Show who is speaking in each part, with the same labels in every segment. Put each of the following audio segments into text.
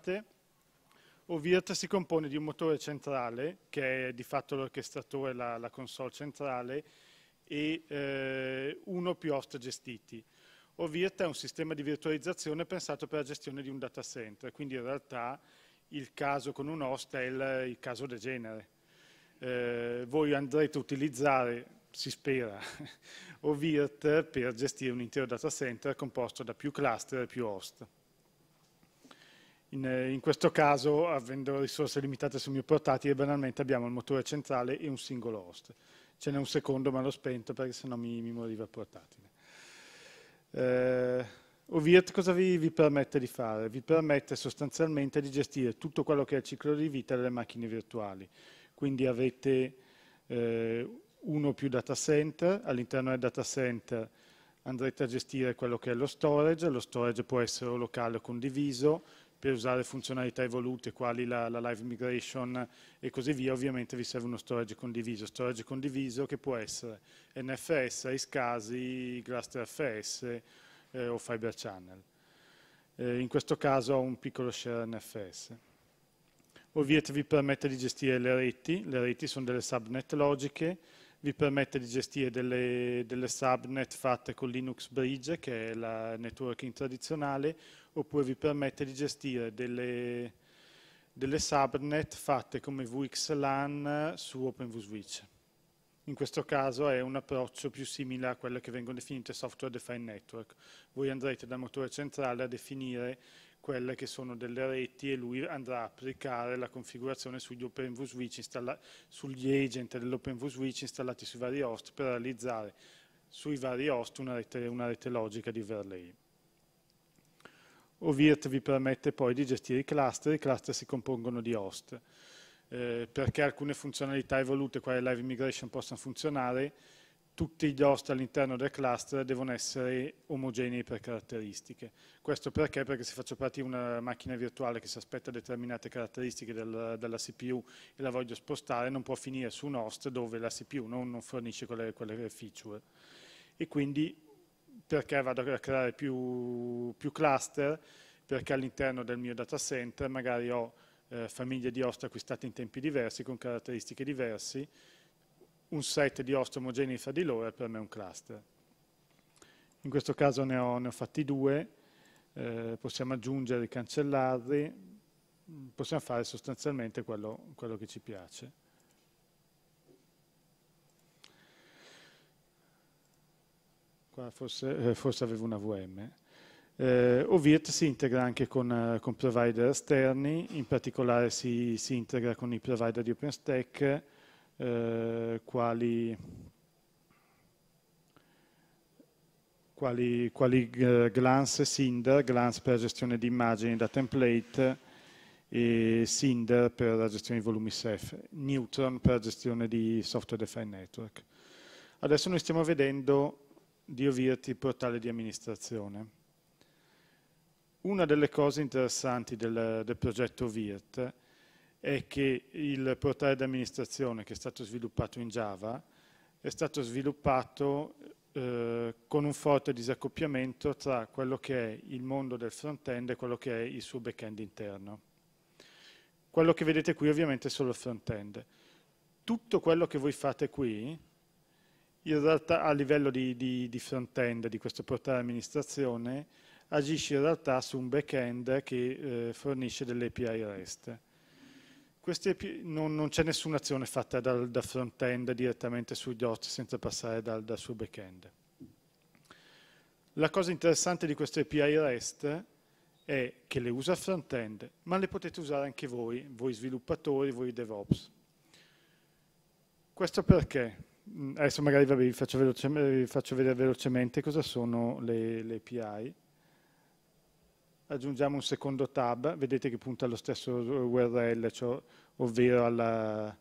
Speaker 1: parte, Ovirta si compone di un motore centrale, che è di fatto l'orchestratore, la, la console centrale, e eh, uno o più host gestiti. Ovirta è un sistema di virtualizzazione pensato per la gestione di un data center, quindi in realtà il caso con un host è il, il caso degenere. Eh, voi andrete a utilizzare, si spera, Ovirt per gestire un intero data center composto da più cluster e più host. In, eh, in, questo caso, avendo risorse limitate sul mio portatile, banalmente abbiamo il motore centrale e un singolo host. Ce n'è un secondo, ma l'ho spento perché sennò mi, mi moriva il portatile. Eh, Ovirt cosa vi, vi permette di fare? Vi permette sostanzialmente di gestire tutto quello che è il ciclo di vita delle macchine virtuali. Quindi avete eh, uno o più data center, all'interno del data center andrete a gestire quello che è lo storage, lo storage può essere locale o condiviso, per usare funzionalità evolute quali la, la, live migration e così via, ovviamente vi serve uno storage condiviso. Storage condiviso che può essere NFS, Iscasi, GrassTRFS eh, o Fiber Channel. Eh, in questo caso ho un piccolo share NFS. Ovviamente vi permette di gestire le reti, le reti sono delle subnet logiche, vi permette di gestire delle, delle subnet fatte con Linux Bridge, che è la networking tradizionale, oppure vi permette di gestire delle, delle subnet fatte come VXLAN su OpenVSwitch. In questo caso è un approccio più simile a quelle che vengono definite software defined network. Voi andrete dal motore centrale a definire quelle che sono delle reti e lui andrà a applicare la configurazione sugli OpenVSwitch, sugli agent dell'OpenVSwitch installati sui vari host per realizzare sui vari host una rete, una rete logica di overlay. OVIRT vi permette poi di gestire i cluster, i cluster si compongono di host. Eh, perché alcune funzionalità evolute, quali live immigration, possano funzionare, tutti gli host all'interno del cluster devono essere omogenei per caratteristiche. Questo perché? Perché se faccio parte di una macchina virtuale che si aspetta determinate caratteristiche del, della CPU e la voglio spostare, non può finire su un host dove la CPU non, non fornisce quelle, quelle feature. E quindi perché vado a creare più, più cluster, perché all'interno del mio data center magari ho eh, famiglie di host acquistate in tempi diversi, con caratteristiche diverse, un set di host omogenei fra di loro è per me un cluster. In questo caso ne ho, ne ho fatti due, eh, possiamo aggiungere, cancellarli, possiamo fare sostanzialmente quello, quello che ci piace. qua forse, eh, forse avevo una VM. Eh, Ovirt si integra anche con, eh, con provider esterni, in particolare si, si, integra con i provider di OpenStack, eh, quali, quali, quali eh, Glance Cinder, Glance per gestione di immagini da template e Cinder per la gestione di volumi SEF, Neutron per gestione di software defined network. Adesso noi stiamo vedendo di Ovirti portale di amministrazione. Una delle cose interessanti del, del progetto Ovirt è che il portale di amministrazione che è stato sviluppato in Java è stato sviluppato eh, con un forte disaccoppiamento tra quello che è il mondo del front-end e quello che è il suo back-end interno. Quello che vedete qui ovviamente è solo il front-end. Tutto quello che voi fate qui in realtà a livello di, di, di front-end di questo portale di amministrazione agisce in realtà su un back-end che eh, fornisce delle API REST. API, non, non c'è nessuna azione fatta dal, dal front-end direttamente sugli host senza passare dal, dal suo back-end. La cosa interessante di queste API REST è che le usa front-end, ma le potete usare anche voi, voi sviluppatori, voi DevOps. Questo perché? Mm, adesso magari vabbè, vi, faccio vi, faccio vedere velocemente cosa sono le, le API. Aggiungiamo un secondo tab, vedete che punta allo stesso URL, cioè, ovvero alla,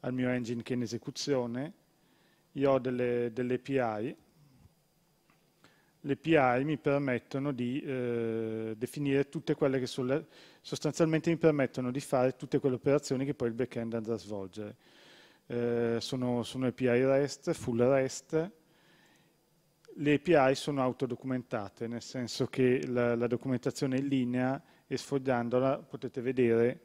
Speaker 1: al mio engine che è in esecuzione. Io ho delle, delle API. Le API mi permettono di eh, definire tutte quelle che sono, sostanzialmente mi permettono di fare tutte quelle operazioni che poi il backend andrà a svolgere eh, sono, sono, API REST, full REST. Le API sono autodocumentate, nel senso che la, la documentazione è in linea e sfogliandola potete vedere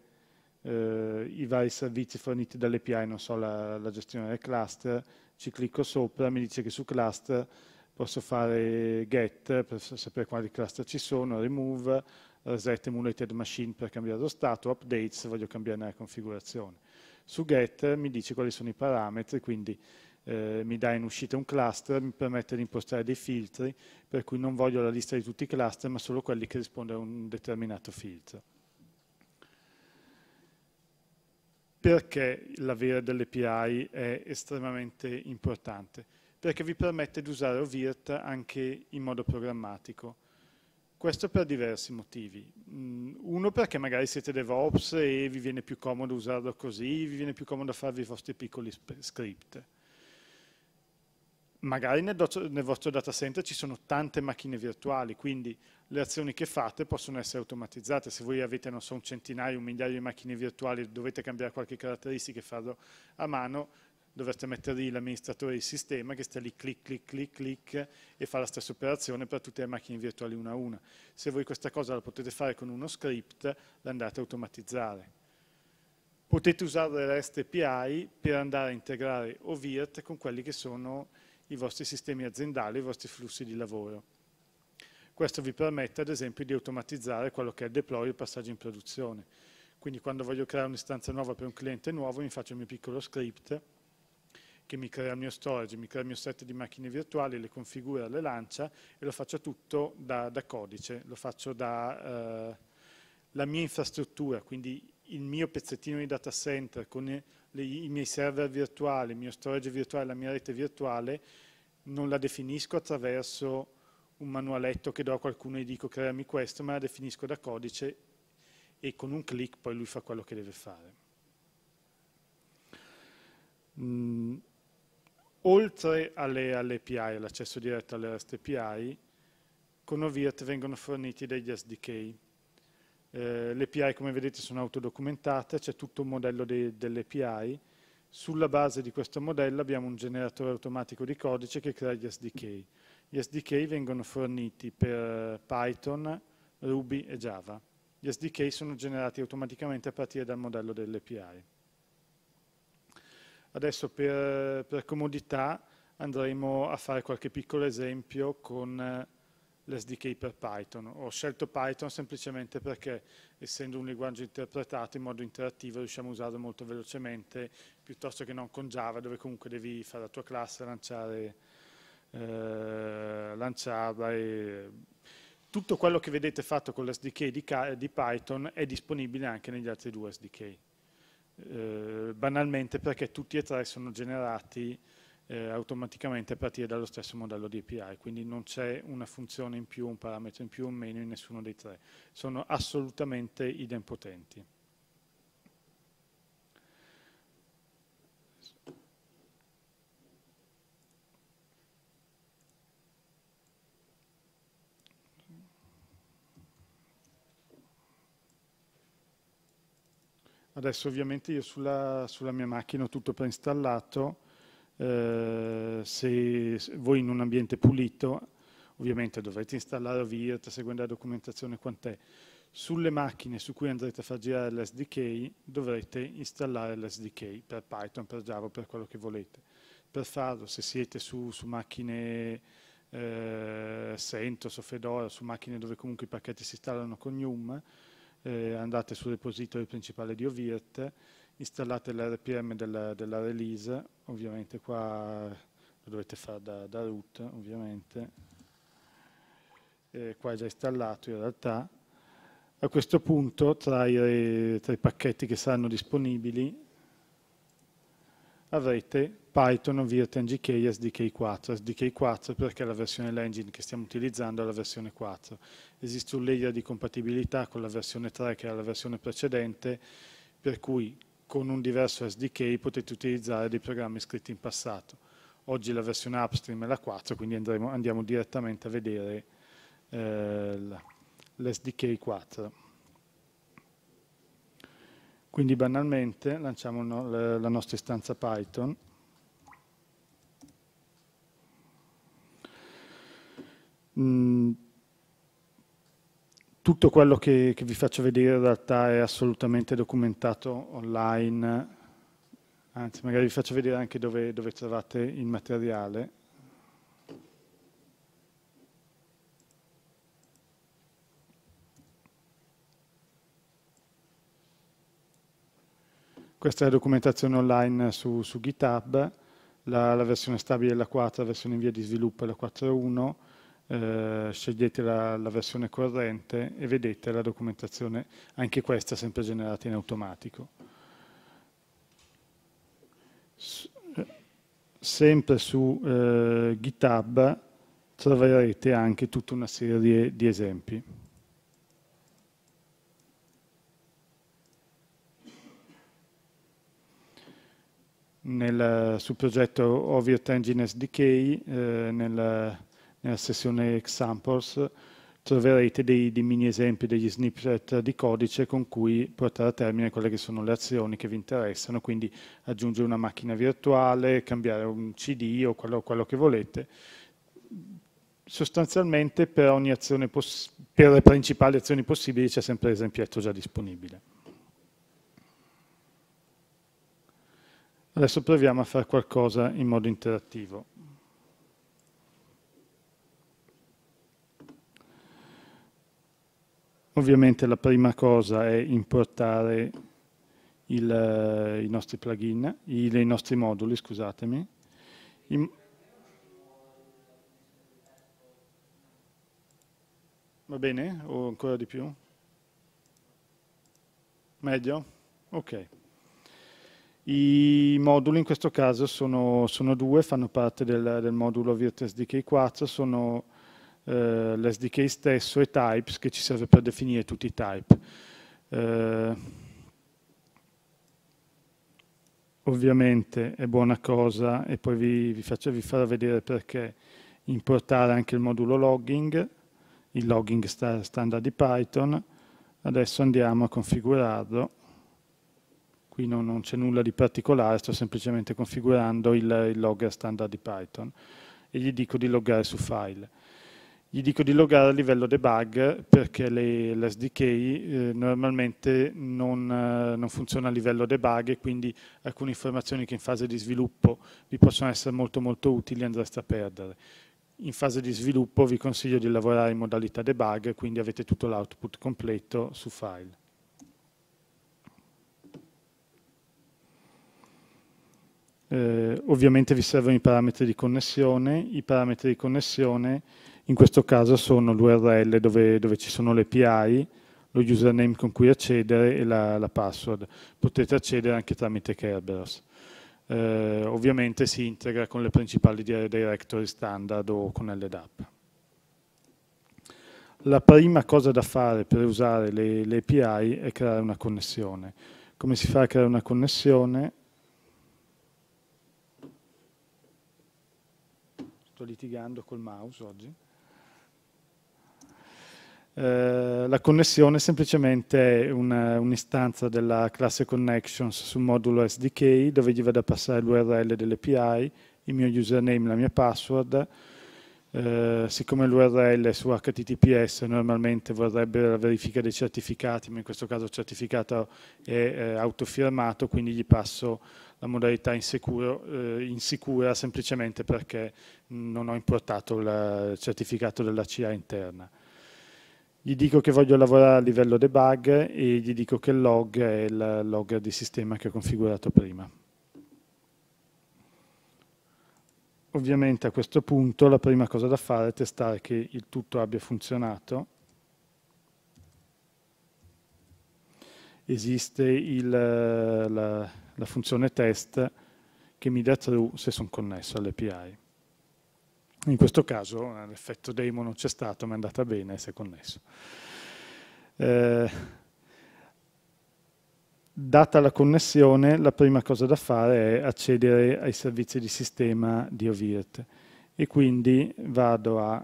Speaker 1: eh, i vari servizi forniti dall'API, non so, la, la gestione del cluster, ci clicco sopra, mi dice che su cluster posso fare get per sapere quali cluster ci sono, remove, reset emulated machine per cambiare lo stato, update se voglio cambiare la configurazione. Su get mi dice quali sono i parametri, quindi eh, mi dà in uscita un cluster, mi permette di impostare dei filtri, per cui non voglio la lista di tutti i cluster, ma solo quelli che rispondono a un determinato filtro. Perché l'avere dell'API è estremamente importante? Perché vi permette di usare OVIRT anche in modo programmatico. Questo per diversi motivi. Mm, uno perché magari siete DevOps e vi viene più comodo usarlo così, vi viene più comodo farvi i vostri piccoli script. Magari nel, nel vostro data center ci sono tante macchine virtuali, quindi le azioni che fate possono essere automatizzate. Se voi avete, non so, un centinaio, un migliaio di macchine virtuali e dovete cambiare qualche caratteristica e farlo a mano, dovreste mettere lì l'amministratore di sistema che sta lì clic clic clic clic e fa la stessa operazione per tutte le macchine virtuali una a una. Se voi questa cosa la potete fare con uno script, la andate a automatizzare. Potete usare la REST per andare a integrare OVIRT con quelli che sono i vostri sistemi aziendali, i vostri flussi di lavoro. Questo vi permette ad esempio di automatizzare quello che è il deploy e il passaggio in produzione. Quindi quando voglio creare un'istanza nuova per un cliente nuovo mi faccio il mio piccolo script che mi crea il mio storage, mi crea il mio set di macchine virtuali, le configura, le lancia e lo faccio tutto da, da codice, lo faccio da eh, mia infrastruttura, quindi il mio pezzettino di data center con le, i miei server virtuali, il mio storage virtuale, la mia rete virtuale, non la definisco attraverso un manualetto che do a qualcuno e dico creami questo, ma la definisco da codice e con un clic poi lui fa quello che deve fare. Mm oltre alle, all'API, all'accesso diretto alle REST API, con OVIRT vengono forniti degli SDK. Eh, le API, come vedete, sono autodocumentate, c'è tutto un modello de, delle API. Sulla base di questo modello abbiamo un generatore automatico di codice che crea gli SDK. Gli SDK vengono forniti per Python, Ruby e Java. Gli SDK sono generati automaticamente a partire dal modello delle API. Adesso per, per comodità andremo a fare qualche piccolo esempio con eh, l'SDK per Python. Ho scelto Python semplicemente perché, essendo un linguaggio interpretato in modo interattivo, riusciamo a usarlo molto velocemente, piuttosto che non con Java, dove comunque devi fare la tua classe, lanciare, eh, lanciarla e... Tutto quello che vedete fatto con l'SDK di, di Python è disponibile anche negli altri due SDK. Eh, banalmente perché tutti e tre sono generati eh, automaticamente a partire dallo stesso modello di API, quindi non c'è una funzione in più, un parametro in più o meno in nessuno dei tre, sono assolutamente idempotenti. Adesso ovviamente io sulla, sulla mia macchina ho tutto preinstallato, eh, se, voi in un ambiente pulito ovviamente dovrete installare VIRT, seguendo la documentazione quant'è. Sulle macchine su cui andrete a far girare l'SDK dovrete installare l'SDK per Python, per Java, per quello che volete. Per farlo, se siete su, su macchine eh, Sentos o Fedora, su macchine dove comunque i pacchetti si installano con Yum, eh, andate sul repository principale di Ovirt, installate l'RPM della, della, release, ovviamente qua lo dovete fare da, da root, ovviamente, eh, qua è già installato in realtà. A questo punto tra i, tra i pacchetti che saranno disponibili avrete Python o SDK 4. SDK 4 perché la versione l'engine che stiamo utilizzando è la versione 4. Esiste un layer di compatibilità con la versione 3 che era la versione precedente, per cui con un diverso SDK potete utilizzare dei programmi scritti in passato. Oggi la versione upstream è la 4, quindi andremo, andiamo direttamente a vedere eh, l'SDK 4. Quindi banalmente lanciamo la nostra istanza Python mm. tutto quello che, che, vi faccio vedere in realtà è assolutamente documentato online, anzi magari vi faccio vedere anche dove, dove trovate il materiale. Questa è la documentazione online su, su GitHub, la, la, versione stabile è la 4, la versione in via di sviluppo è la 4.1, eh, scegliete la, la, versione corrente e vedete la documentazione, anche questa sempre generata in automatico. Eh, sempre su eh, GitHub troverete anche tutta una serie di esempi. nel, sul progetto Oviot Engine SDK, eh, nella, nella, sessione Examples, troverete dei, dei, mini esempi, degli snippet di codice con cui portare a termine quelle che sono le azioni che vi interessano, quindi aggiungere una macchina virtuale, cambiare un CD o quello, quello che volete. Sostanzialmente per, per le principali azioni possibili c'è sempre l'esempietto già disponibile. Adesso proviamo a fare qualcosa in modo interattivo. Ovviamente la prima cosa è importare il, eh, i nostri plugin, i, i nostri moduli, scusatemi. I, Va bene? O ancora di più? Meglio? Ok. I moduli in questo caso sono, sono due, fanno parte del, del modulo Virtus SDK 4, sono eh, l'SDK stesso e types che ci serve per definire tutti i type. Eh, ovviamente è buona cosa e poi vi, vi, faccio, vi farò vedere perché importare anche il modulo logging, il logging standard di Python. Adesso andiamo a configurarlo qui non, non c'è nulla di particolare, sto semplicemente configurando il, il, logger standard di Python e gli dico di loggare su file. Gli dico di loggare a livello debug perché l'SDK eh, normalmente non, eh, non funziona a livello debug e quindi alcune informazioni che in fase di sviluppo vi possono essere molto molto utili andreste a perdere in fase di sviluppo vi consiglio di lavorare in modalità debug, quindi avete tutto l'output completo su file. Eh, ovviamente vi servono i parametri di connessione, i parametri di connessione in questo caso sono l'URL dove, dove, ci sono le API, lo username con cui accedere e la, la password. Potete accedere anche tramite Kerberos. Eh, ovviamente si integra con le principali directory standard o con LDAP. La prima cosa da fare per usare le, le API è creare una connessione. Come si fa a creare una connessione? sto litigando col mouse oggi. Eh, la connessione è semplicemente eh, un'istanza della classe connections sul modulo SDK dove gli vado a passare l'URL dell'API, il mio username, la mia password. Eh, siccome l'URL è su HTTPS normalmente vorrebbe la verifica dei certificati, ma in questo caso il certificato è eh, autofirmato, quindi gli passo la modalità insicuro, eh, insicura semplicemente perché non ho importato il certificato della CA interna. Gli dico che voglio lavorare a livello debug e gli dico che il log è il log di sistema che ho configurato prima. Ovviamente a questo punto la prima cosa da fare è testare che il tutto abbia funzionato esiste il, la, la funzione test che mi dà true se sono connesso all'API. In questo caso eh, l'effetto demo non c'è stato, ma è andata bene se è connesso. Eh, data la connessione, la prima cosa da fare è accedere ai servizi di sistema di OVIRT e quindi vado a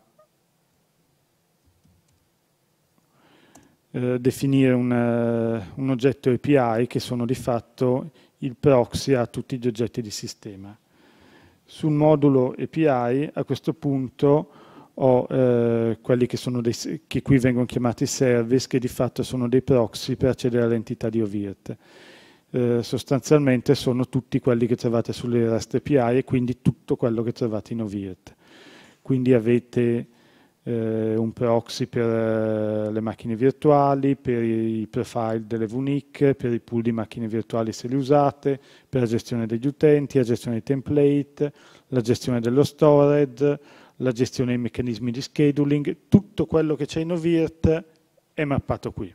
Speaker 1: Eh, definire un, uh, un oggetto API che sono di fatto il proxy a tutti gli oggetti di sistema. Sul modulo API a questo punto ho eh, quelli che, sono dei, che, qui vengono chiamati service, che di fatto sono dei proxy per accedere all'entità di OVIRT. Eh, sostanzialmente sono tutti quelli che trovate sulle REST API e quindi tutto quello che trovate in OVIRT. Quindi avete eh, un proxy per eh, le macchine virtuali, per i profile delle VNIC, per i pool di macchine virtuali se li usate, per la gestione degli utenti, la gestione dei template, la gestione dello storage, la gestione dei meccanismi di scheduling, tutto quello che c'è in OVIRT è mappato qui.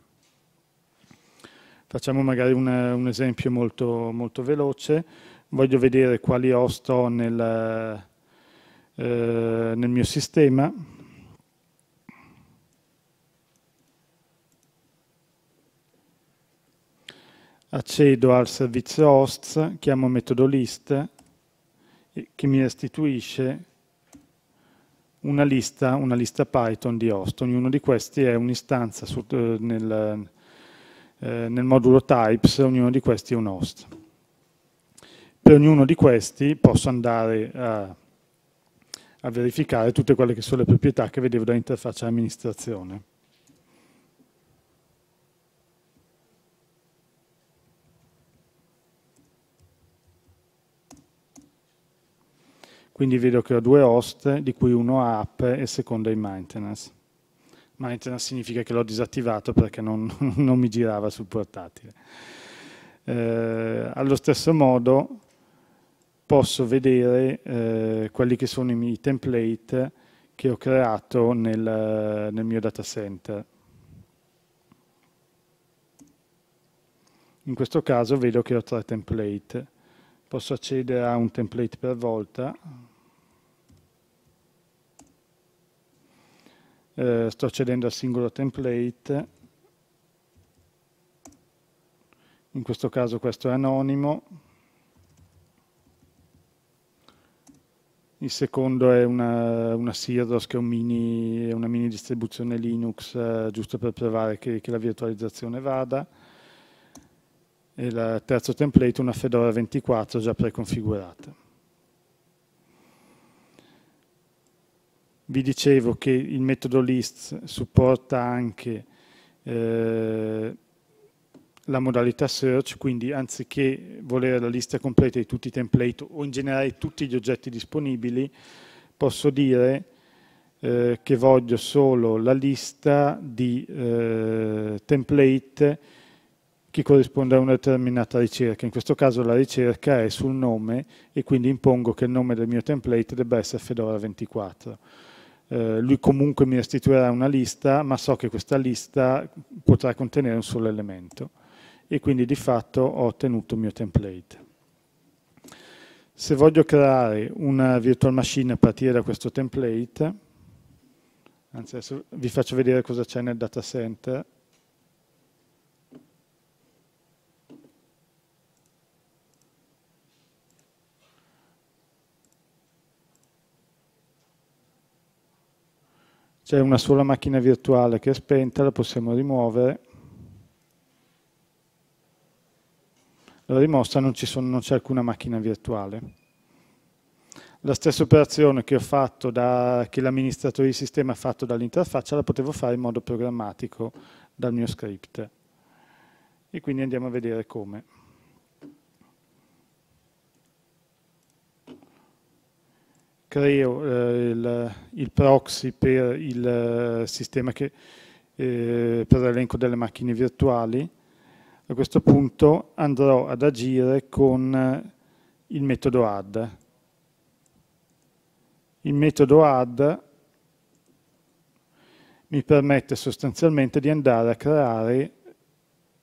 Speaker 1: Facciamo magari una, un esempio molto, molto, veloce. Voglio vedere quali host ho nel, eh, nel mio sistema. accedo al servizio hosts, chiamo metodo list che mi restituisce una lista, una lista Python di host. Ognuno di questi è un'istanza eh, nel, eh, nel modulo types, ognuno di questi è un host. Per ognuno di questi posso andare a, a verificare tutte quelle che sono le proprietà che vedevo dall'interfaccia di amministrazione. Quindi vedo che ho due host, di cui uno ha app e il secondo è in maintenance. Maintenance significa che l'ho disattivato perché non, non, mi girava sul portatile. Eh, allo stesso modo posso vedere eh, quelli che sono i miei template che ho creato nel, nel mio data center. In questo caso vedo che ho tre template. Posso accedere a un template per volta, eh, sto accedendo al singolo template, in questo caso questo è anonimo, il secondo è una, una Sirdos che è un mini, una mini distribuzione Linux eh, giusto per provare che, che la virtualizzazione vada, e il terzo template è una Fedora 24 già preconfigurata. Vi dicevo che il metodo list supporta anche eh, la modalità search, quindi anziché volere la lista completa di tutti i template o in generale tutti gli oggetti disponibili, posso dire eh, che voglio solo la lista di eh, template che corrisponde a una determinata ricerca. In questo caso la ricerca è sul nome e quindi impongo che il nome del mio template debba essere Fedora 24 eh, lui comunque mi restituirà una lista, ma so che questa lista potrà contenere un solo elemento e quindi di fatto ho ottenuto il mio template. Se voglio creare una virtual machine a partire da questo template, anzi adesso vi faccio vedere cosa c'è nel data center, C'è una sola macchina virtuale che è spenta, la possiamo rimuovere. La rimossa non c'è alcuna macchina virtuale. La stessa operazione che, da, che l'amministratore di sistema ha fatto dall'interfaccia la potevo fare in modo programmatico dal mio script. E quindi andiamo a vedere come. creo eh, il, il, proxy per il eh, sistema che, eh, per l'elenco delle macchine virtuali, a questo punto andrò ad agire con eh, il metodo add. Il metodo add mi permette sostanzialmente di andare a creare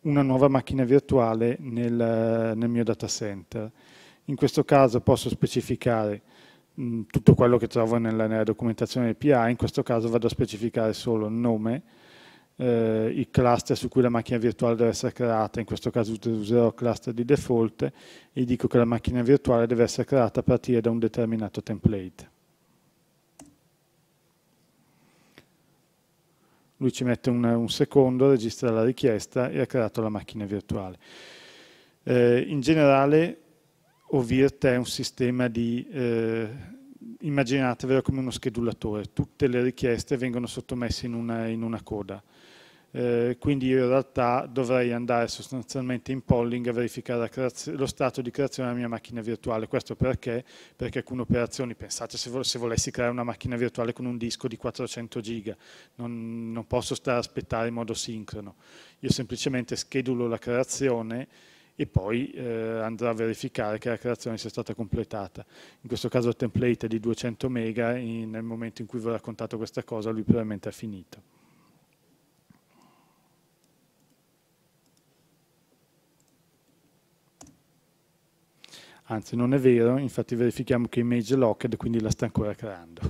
Speaker 1: una nuova macchina virtuale nel, eh, nel mio data center. In questo caso posso specificare mh, mm, tutto quello che trovo nella, nella documentazione del PI, in questo caso vado a specificare solo il nome, eh, i cluster su cui la macchina virtuale deve essere creata, in questo caso userò cluster di default e dico che la macchina virtuale deve essere creata a partire da un determinato template. Lui ci mette un, un secondo, registra la richiesta e ha creato la macchina virtuale. Eh, in generale Ovirt è un sistema di, eh, immaginatevelo come uno schedulatore, tutte le richieste vengono sottomesse in una, in una coda. Eh, quindi io in realtà dovrei andare sostanzialmente in polling a verificare lo stato di creazione della mia macchina virtuale. Questo perché? Perché alcune operazioni, pensate se, vo se volessi creare una macchina virtuale con un disco di 400 giga, non, non posso stare a aspettare in modo sincrono. Io semplicemente schedulo la creazione e poi eh, andrà a verificare che la creazione sia stata completata. In questo caso il template è di 200 mega, in, nel momento in cui vi ho raccontato questa cosa lui probabilmente ha finito. Anzi non è vero, infatti verifichiamo che image locked, quindi la sta ancora creando.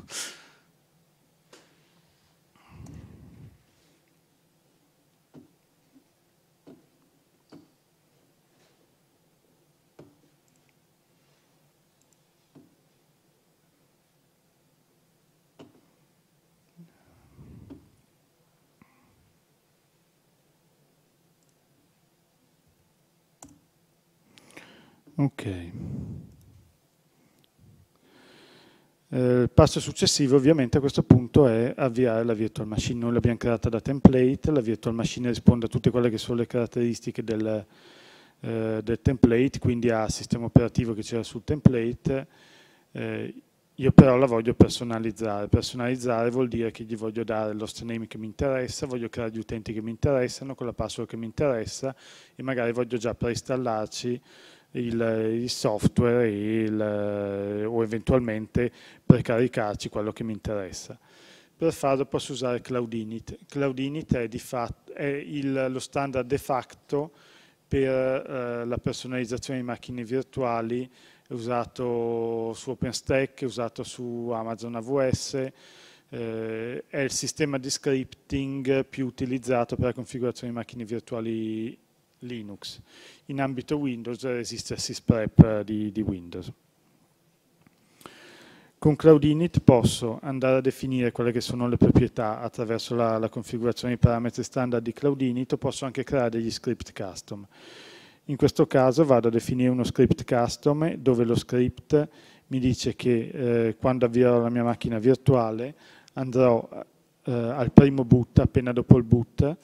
Speaker 1: Ok. Eh, il passo successivo ovviamente a questo punto è avviare la virtual machine. Noi l'abbiamo creata da template, la virtual machine risponde a tutte quelle che sono le caratteristiche del, eh, del template, quindi ha il sistema operativo che c'era sul template. Eh, io però la voglio personalizzare. Personalizzare vuol dire che gli voglio dare l'hostname che mi interessa, voglio creare gli utenti che mi interessano, con la password che mi interessa e magari voglio già preistallarci il, il software il, eh, o eventualmente precaricarci quello che mi interessa. Per farlo posso usare CloudInit. CloudInit è, fatto, è il, lo standard de facto per eh, la personalizzazione di macchine virtuali usato su OpenStack, usato su Amazon AWS, eh, è il sistema di scripting più utilizzato per la configurazione di macchine virtuali Linux. In ambito Windows esiste SysPrep di, di Windows. Con Cloud Init posso andare a definire quelle che sono le proprietà attraverso la, la configurazione dei parametri standard di Cloud Init o posso anche creare degli script custom. In questo caso vado a definire uno script custom dove lo script mi dice che eh, quando avvierò la mia macchina virtuale andrò eh, al primo boot, appena dopo il boot,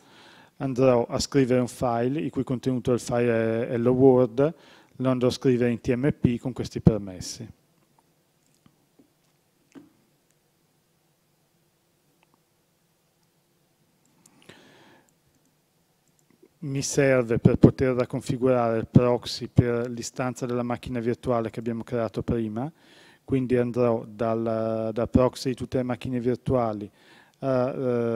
Speaker 1: andrò a scrivere un file il cui contenuto del file è hello world, lo andrò a scrivere in TMP con questi permessi. mi serve per poter configurare il proxy per l'istanza della macchina virtuale che abbiamo creato prima, quindi andrò dal, dal proxy di tutte le macchine virtuali a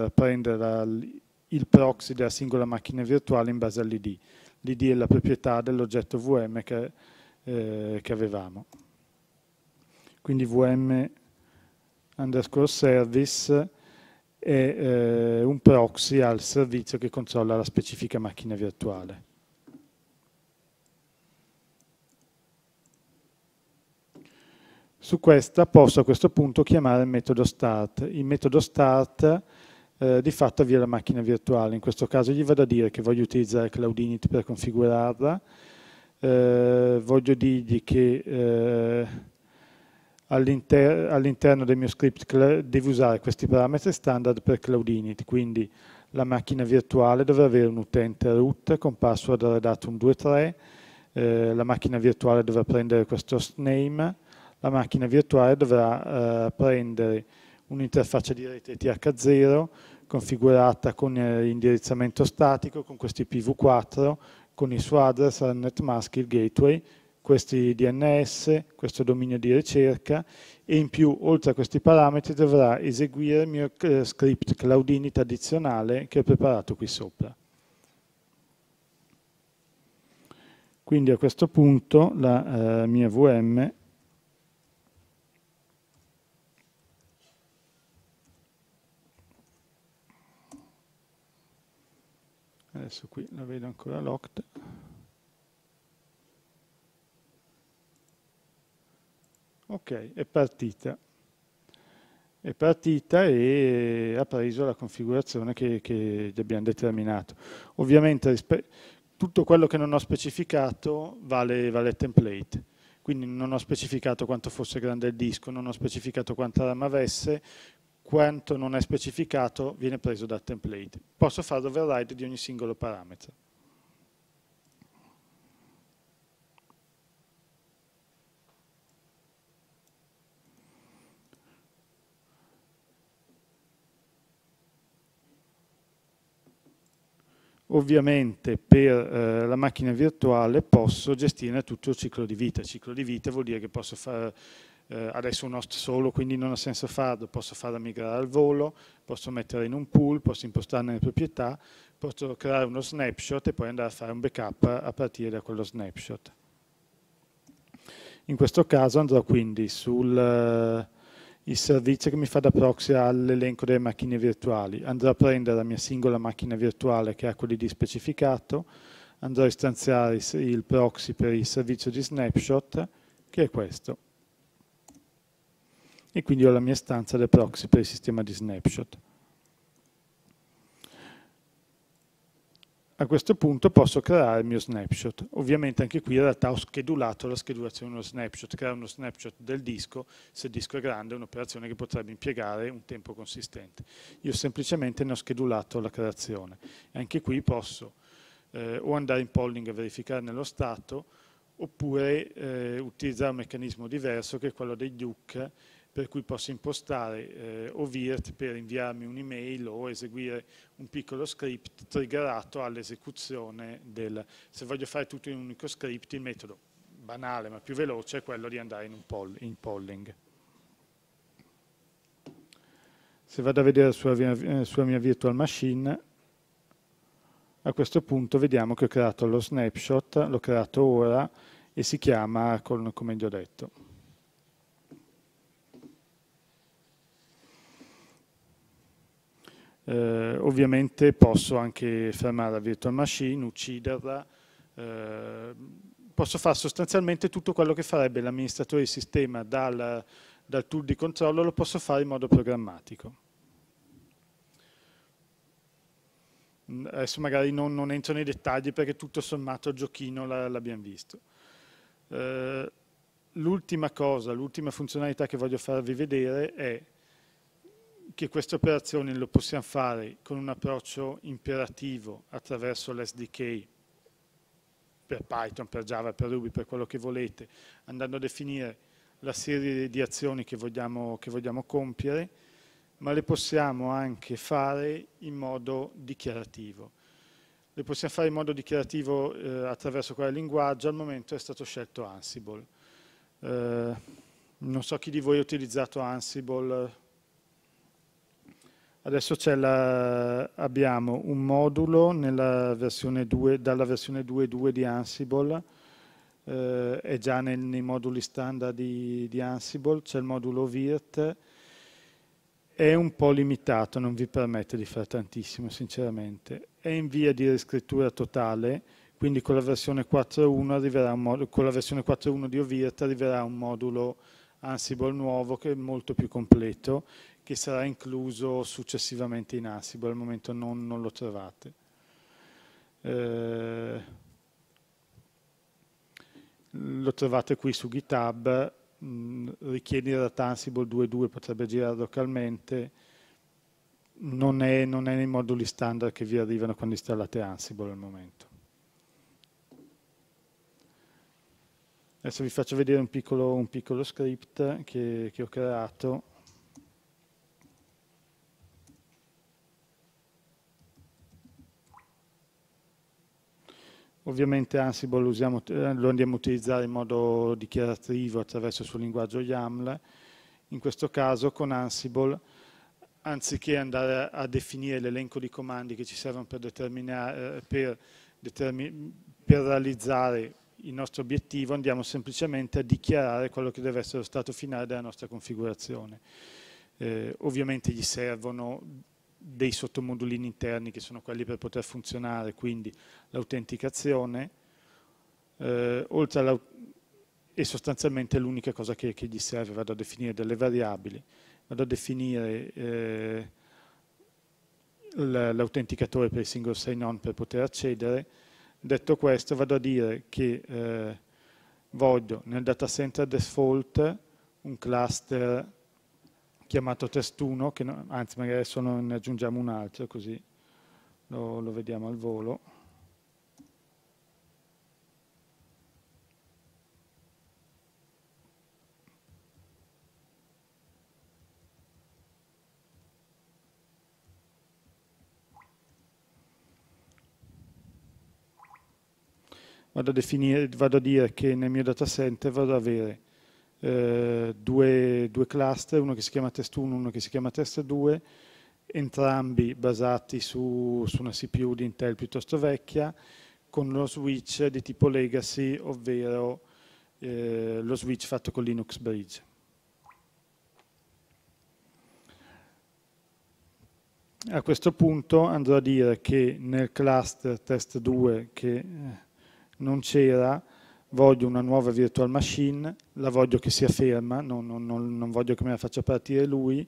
Speaker 1: eh, prendere il proxy della singola macchina virtuale in base all'ID. L'ID è la proprietà dell'oggetto VM che, eh, che avevamo. Quindi VM underscore service è eh, un proxy al servizio che controlla la specifica macchina virtuale. Su questa posso a questo punto chiamare il metodo start. Il metodo start eh, di fatto avvia la macchina virtuale. In questo caso gli vado a dire che voglio utilizzare Cloudinit per configurarla, eh, voglio dirgli che eh, all'interno all del mio script devo usare questi parametri standard per Cloudinit, quindi la macchina virtuale dovrà avere un utente root con password redatum 23, eh, la macchina virtuale dovrà prendere questo name, la macchina virtuale dovrà eh, prendere un'interfaccia di rete TH0 configurata con eh, indirizzamento statico, con questi PV4, con il suo address il netmask, il gateway, questi DNS, questo dominio di ricerca e in più, oltre a questi parametri, dovrà eseguire il mio eh, script Claudini tradizionale che ho preparato qui sopra. Quindi a questo punto la eh, mia VM adesso qui la vedo ancora locked ok è partita è partita e ha preso la configurazione che, che gli abbiamo determinato ovviamente tutto quello che non ho specificato vale, vale template quindi non ho specificato quanto fosse grande il disco non ho specificato quanta RAM avesse quanto non è specificato viene preso dal template. Posso fare l'override di ogni singolo parametro. ovviamente per eh, la macchina virtuale posso gestire tutto il ciclo di vita. ciclo di vita vuol dire che posso fare eh, adesso un host solo, quindi non ha senso farlo, posso farla migrare al volo, posso mettere in un pool, posso impostarne le proprietà, posso creare uno snapshot e poi andare a fare un backup a partire da quello snapshot. In questo caso andrò quindi sul uh, servizio che mi fa da proxy all'elenco delle macchine virtuali. Andrò a prendere la mia singola macchina virtuale che ha quelli di specificato, andrò a istanziare il proxy per il servizio di snapshot, che è questo e quindi ho la mia stanza del proxy per il sistema di snapshot. A questo punto posso creare il mio snapshot. Ovviamente anche qui in realtà ho schedulato la schedulazione di uno snapshot, creare uno snapshot del disco, se il disco è grande è un'operazione che potrebbe impiegare un tempo consistente. Io semplicemente ne ho schedulato la creazione. anche qui posso eh, o andare in polling a verificare nello stato, oppure eh, utilizzare un meccanismo diverso che è quello dei duke per cui posso impostare eh, OVIRT per inviarmi un'email o eseguire un piccolo script triggerato all'esecuzione del... Se voglio fare tutto in un unico script, il metodo banale ma più veloce è quello di andare in, un poll, in polling. Se vado a vedere sulla mia, eh, sulla mia virtual machine, a questo punto vediamo che ho creato lo snapshot, l'ho creato ora e si chiama, come gli ho detto, eh, ovviamente posso anche fermare la virtual machine, ucciderla, eh, posso fare sostanzialmente tutto quello che farebbe l'amministratore di sistema dal, dal tool di controllo, lo posso fare in modo programmatico. adesso magari non, non, entro nei dettagli perché tutto sommato giochino l'abbiamo visto. Eh, l'ultima cosa, l'ultima funzionalità che voglio farvi vedere è che queste operazioni le possiamo fare con un approccio imperativo attraverso l'SDK per Python, per Java, per Ruby, per quello che volete, andando a definire la serie di azioni che vogliamo, che vogliamo compiere, ma le possiamo anche fare in modo dichiarativo. Le possiamo fare in modo dichiarativo eh, attraverso quale linguaggio, al momento è stato scelto Ansible. Eh, non so chi di voi ha utilizzato Ansible, Adesso la, abbiamo un modulo versione 2, dalla versione 2.2 di Ansible, eh, è già nei, nei moduli standard di, di Ansible, c'è il modulo Virt, è un po' limitato, non vi permette di fare tantissimo sinceramente, è in via di riscrittura totale, quindi con la versione 4.1 con la versione 4.1 di Ovirt arriverà un modulo Ansible nuovo che è molto più completo che sarà incluso successivamente in Ansible, al momento non, non lo trovate. Eh, lo trovate qui su GitHub, mh, mm, richiede in realtà Ansible 2.2, potrebbe girare localmente, non è, non è nei moduli standard che vi arrivano quando installate Ansible al momento. Adesso vi faccio vedere un piccolo, un piccolo script che, che ho creato Ovviamente Ansible lo, usiamo, eh, lo, andiamo a utilizzare in modo dichiarativo attraverso il suo linguaggio YAML. In questo caso con Ansible, anziché andare a definire l'elenco di comandi che ci servono per, eh, per, per realizzare il nostro obiettivo, andiamo semplicemente a dichiarare quello che deve essere lo stato finale della nostra configurazione. Eh, ovviamente gli servono dei sottomodulini interni che sono quelli per poter funzionare, quindi l'autenticazione, eh, alla, e sostanzialmente l'unica cosa che, che, gli serve, vado a definire delle variabili, vado a definire eh, l'autenticatore per il single sign on per poter accedere, detto questo vado a dire che eh, voglio nel data center default un cluster chiamato test 1, che no, anzi magari adesso ne aggiungiamo un altro così lo, lo vediamo al volo. Vado a, definire, vado a dire che nel mio data center vado ad avere eh, due, due, cluster, uno che si chiama test 1 e uno che si chiama test 2, entrambi basati su, su una CPU di Intel piuttosto vecchia, con uno switch di tipo legacy, ovvero eh, lo switch fatto con Linux Bridge. A questo punto andrò a dire che nel cluster test 2 che eh, non c'era, voglio una nuova virtual machine, la voglio che sia ferma, non, non, non voglio che me la faccia partire lui,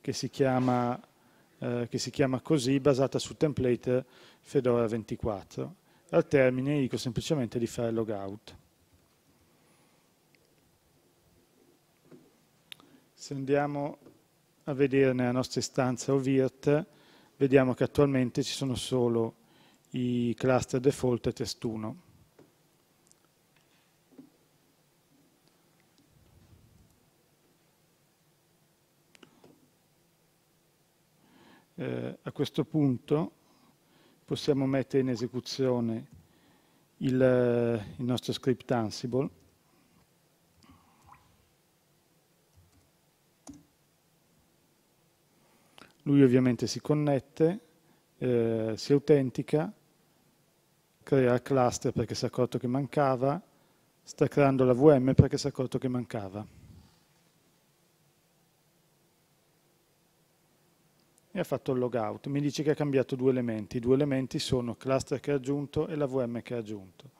Speaker 1: che si chiama, eh, che si chiama così, basata su template Fedora 24. Al termine dico semplicemente di fare logout. Se andiamo a vedere nella nostra istanza OVIRT, vediamo che attualmente ci sono solo i cluster default e test1. eh, a questo punto possiamo mettere in esecuzione il, eh, il nostro script Ansible lui ovviamente si connette, eh, si autentica, crea il cluster perché si è accorto che mancava, sta creando la VM perché si è accorto che mancava. e ha fatto il logout. Mi dice che ha cambiato due elementi. I due elementi sono cluster che ha aggiunto e la VM che ha aggiunto.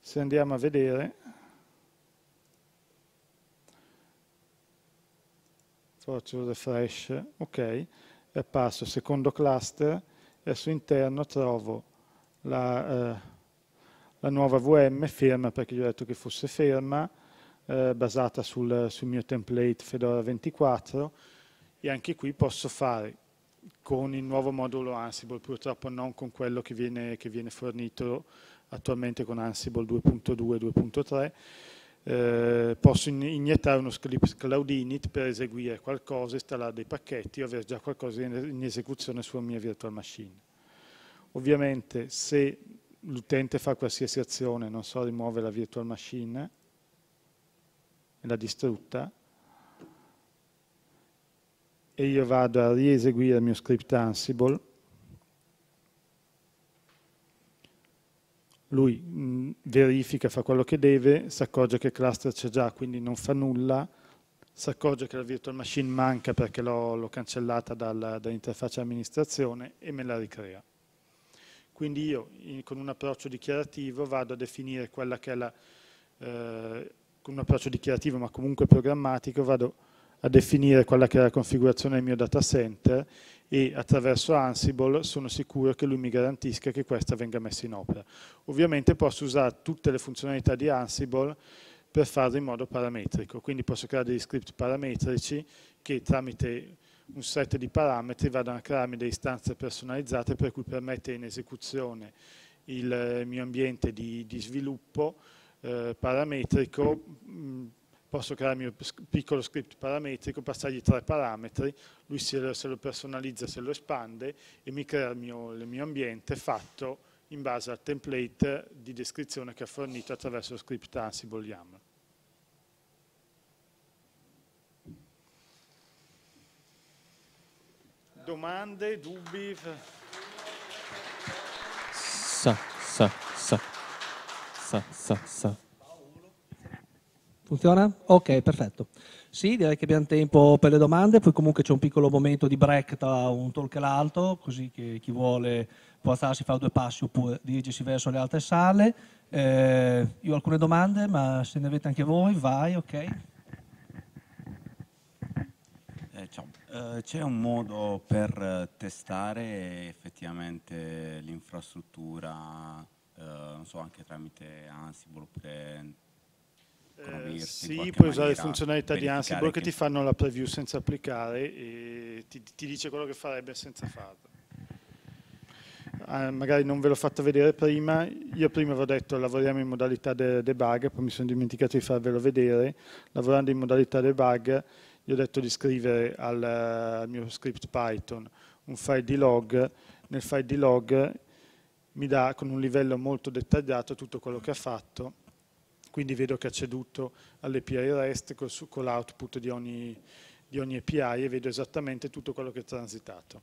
Speaker 1: Se andiamo a vedere, faccio un refresh, ok, e passo secondo cluster e al suo interno trovo la, eh, la, nuova VM ferma perché gli ho detto che fosse ferma, eh, basata sul, sul mio template Fedora 24, e anche qui posso fare con il nuovo modulo Ansible, purtroppo non con quello che viene, che viene fornito attualmente con Ansible 2.2 e 2.3, eh, posso iniettare uno script cloud init per eseguire qualcosa, installare dei pacchetti o avere già qualcosa in esecuzione sulla mia virtual machine. Ovviamente se l'utente fa qualsiasi azione, non so, rimuove la virtual machine e l'ha distrutta, e io vado a rieseguire il mio script Ansible, lui mh, mm, verifica, fa quello che deve, si accorge che il cluster c'è già, quindi non fa nulla, si accorge che la virtual machine manca perché l'ho cancellata dall'interfaccia amministrazione e me la ricrea. Quindi io, in, con un approccio dichiarativo, vado a definire quella che è la, eh, con un approccio dichiarativo ma comunque programmatico, vado a a definire quella che è la configurazione del mio data center e attraverso Ansible sono sicuro che lui mi garantisca che questa venga messa in opera. Ovviamente posso usare tutte le funzionalità di Ansible per farlo in modo parametrico, quindi posso creare degli script parametrici che tramite un set di parametri vadano a crearmi delle istanze personalizzate per cui permette in esecuzione il mio ambiente di, di sviluppo eh, parametrico mh, posso creare il mio piccolo script parametrico, passargli tre parametri, lui se lo, personalizza, se lo espande e mi crea il mio, il mio ambiente fatto in base al template di descrizione che ha fornito attraverso lo script Ansible YAML. Domande, dubbi?
Speaker 2: Sa, sa, sa, sa, sa, sa. Funziona? Ok, perfetto. Sì, direi che abbiamo tempo per le domande, poi comunque c'è un piccolo momento di break tra un talk e l'altro, così che chi vuole può alzarsi, fare due passi oppure dirigersi verso le altre sale. Eh, io ho alcune domande, ma se ne avete anche voi, vai, ok.
Speaker 1: Eh, ciao. Eh, c'è un modo per eh, testare effettivamente l'infrastruttura, eh, non so, anche tramite Ansible oppure sì, puoi usare funzionalità di Ansible che, che ti fanno la preview senza applicare e ti, ti dice quello che farebbe senza farlo. Ah, magari non ve l'ho fatto vedere prima, io prima avevo ho detto lavoriamo in modalità de debug, poi mi sono dimenticato di farvelo vedere, lavorando in modalità debug gli ho detto di scrivere al, al mio script Python un file di log, nel file di log mi dà con un livello molto dettagliato tutto quello che ha fatto quindi vedo che ha ceduto all'API REST con l'output di di ogni API e vedo esattamente tutto quello che è transitato.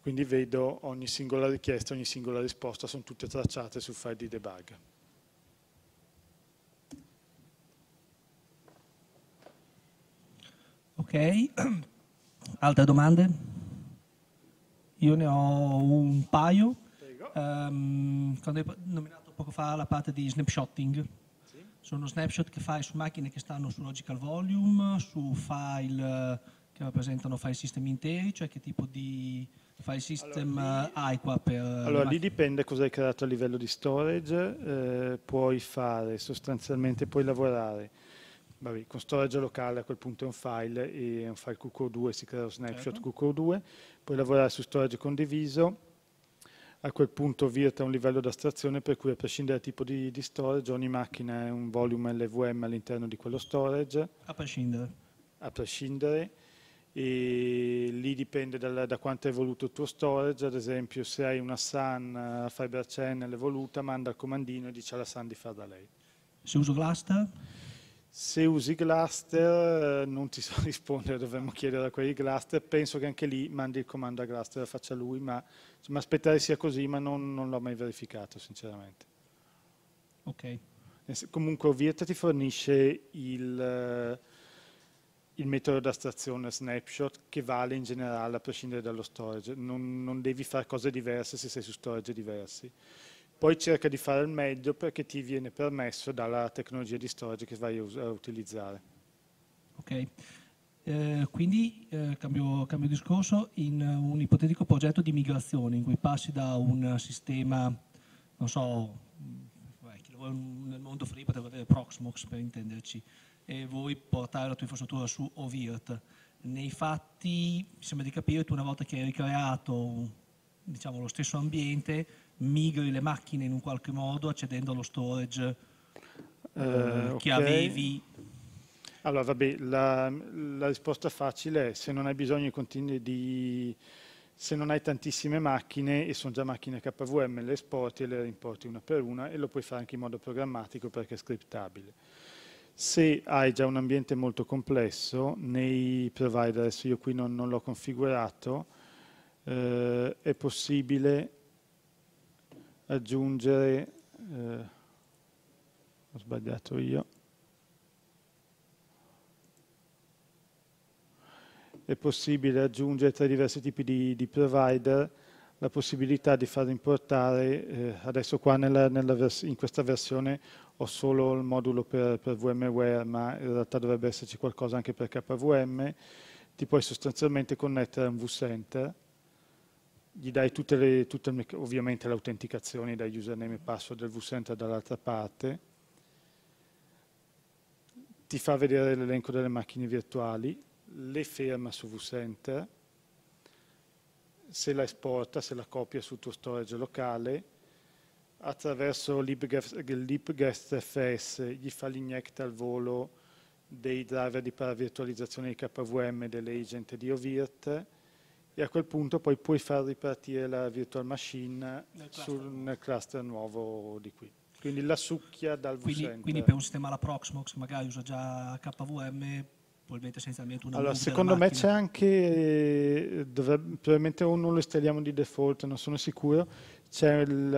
Speaker 1: Quindi vedo ogni singola richiesta, ogni singola risposta, sono tutte tracciate sul file di debug.
Speaker 2: Ok, altre domande? Io ne ho un paio um, quando hai nominato poco fa la parte di snapshotting, sì. sono snapshot che fai su macchine che stanno su logical volume, su file eh, che rappresentano file system interi, cioè che tipo di file system allora, eh, hai qua per... Allora lì
Speaker 1: dipende cosa hai creato a livello di storage, eh, puoi fare sostanzialmente, puoi lavorare Vabbè, con storage locale a quel punto è un file, è un file QQ2, si crea lo snapshot certo. QQ2, puoi lavorare su storage condiviso, a quel punto vieta un livello di astrazione per cui a prescindere dal tipo di, di, storage ogni macchina è un volume LVM all'interno di quello storage.
Speaker 2: A prescindere.
Speaker 1: A prescindere. E lì dipende dal, da quanto è evoluto il tuo storage, ad esempio se hai una SAN eh, Fiber Channel evoluta manda il comandino e dice alla SAN di fare da lei.
Speaker 2: Se uso cluster?
Speaker 1: Se usi Glaster, eh, non ti so rispondere, dovremmo chiedere a quelli di Cluster, penso che anche lì mandi il comando a Glaster e faccia lui, ma mi aspettare sia così, ma non, non l'ho mai verificato sinceramente. Ok. Eh, comunque Virta ti fornisce il, eh, il metodo d'astrazione snapshot che vale in generale a prescindere dallo storage, non, non devi fare cose diverse se sei su storage diversi poi cerca di fare il meglio perché ti viene permesso dalla tecnologia di storage che vai a utilizzare.
Speaker 2: Ok, eh, quindi eh, cambio, cambio, discorso, in eh, un ipotetico progetto di migrazione in cui passi da un sistema, non so, mm, eh, nel mondo free potrebbe avere Proxmox per intenderci, e vuoi portare la tua infrastruttura su OVIRT. Nei fatti, mi sembra di capire, tu una volta che hai ricreato diciamo, lo stesso ambiente, migri le macchine in un qualche modo accedendo allo storage eh, eh okay. che avevi?
Speaker 1: Allora, vabbè, la, la, risposta facile è se non hai bisogno di, di se non hai tantissime macchine e sono già macchine KVM, le esporti e le importi una per una e lo puoi fare anche in modo programmatico perché è scriptabile. Se hai già un ambiente molto complesso, nei provider, adesso io qui non, non l'ho configurato, eh, è possibile aggiungere, eh, ho sbagliato io, è possibile aggiungere tra diversi tipi di, di provider la possibilità di far importare, eh, adesso qua nella, nella in questa versione ho solo il modulo per, per, VMware, ma in realtà dovrebbe esserci qualcosa anche per KVM, ti puoi sostanzialmente connettere a un vCenter gli dai tutte le, tutte le, ovviamente l'autenticazione da username e password del vCenter dall'altra parte, ti fa vedere l'elenco delle macchine virtuali, le ferma su vCenter, se la esporta, se la copia sul tuo storage locale, attraverso libguestfs gli fa l'inject al volo dei driver di paravirtualizzazione di KVM dell'agent di OVIRT, e a quel punto poi puoi far ripartire la virtual machine nel cluster, sul, nel cluster nuovo di qui. Quindi la succhia dal quindi, quindi per
Speaker 2: un sistema alla Proxmox magari usa già KVM, probabilmente essenzialmente una Allora, secondo me c'è
Speaker 1: anche, eh, dovrebbe, probabilmente o non lo installiamo di default, non sono sicuro, c'è il,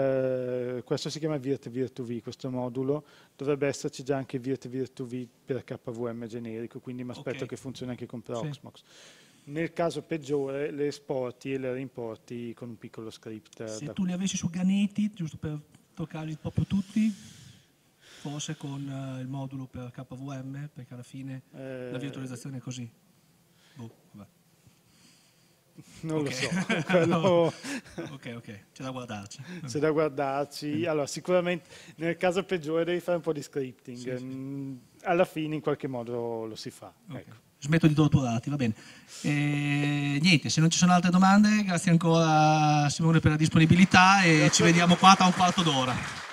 Speaker 1: eh, questo si chiama virt virtuv, questo modulo, dovrebbe esserci già anche virt virtuv per KVM generico, quindi mi aspetto okay. che funzioni anche con Proxmox. Sì nel caso peggiore le esporti e le rimporti con un piccolo script. Eh, Se tu le avessi su Ganeti,
Speaker 2: giusto per toccarli proprio tutti, forse con uh, il modulo per KVM, perché alla fine eh... la virtualizzazione è così. Boh, vabbè.
Speaker 1: Non okay. lo so, Quello... ok, ok, c'è da guardarci. C'è da guardarci. Mm. Allora, sicuramente nel caso peggiore devi fare un po' di scripting. Sì, sì. Mm, alla fine in qualche modo lo si fa. Okay. Ecco
Speaker 2: smetto di torturarti, va bene. E, niente, se non ci sono altre domande, grazie ancora Simone per la disponibilità e ci vediamo qua tra un quarto d'ora.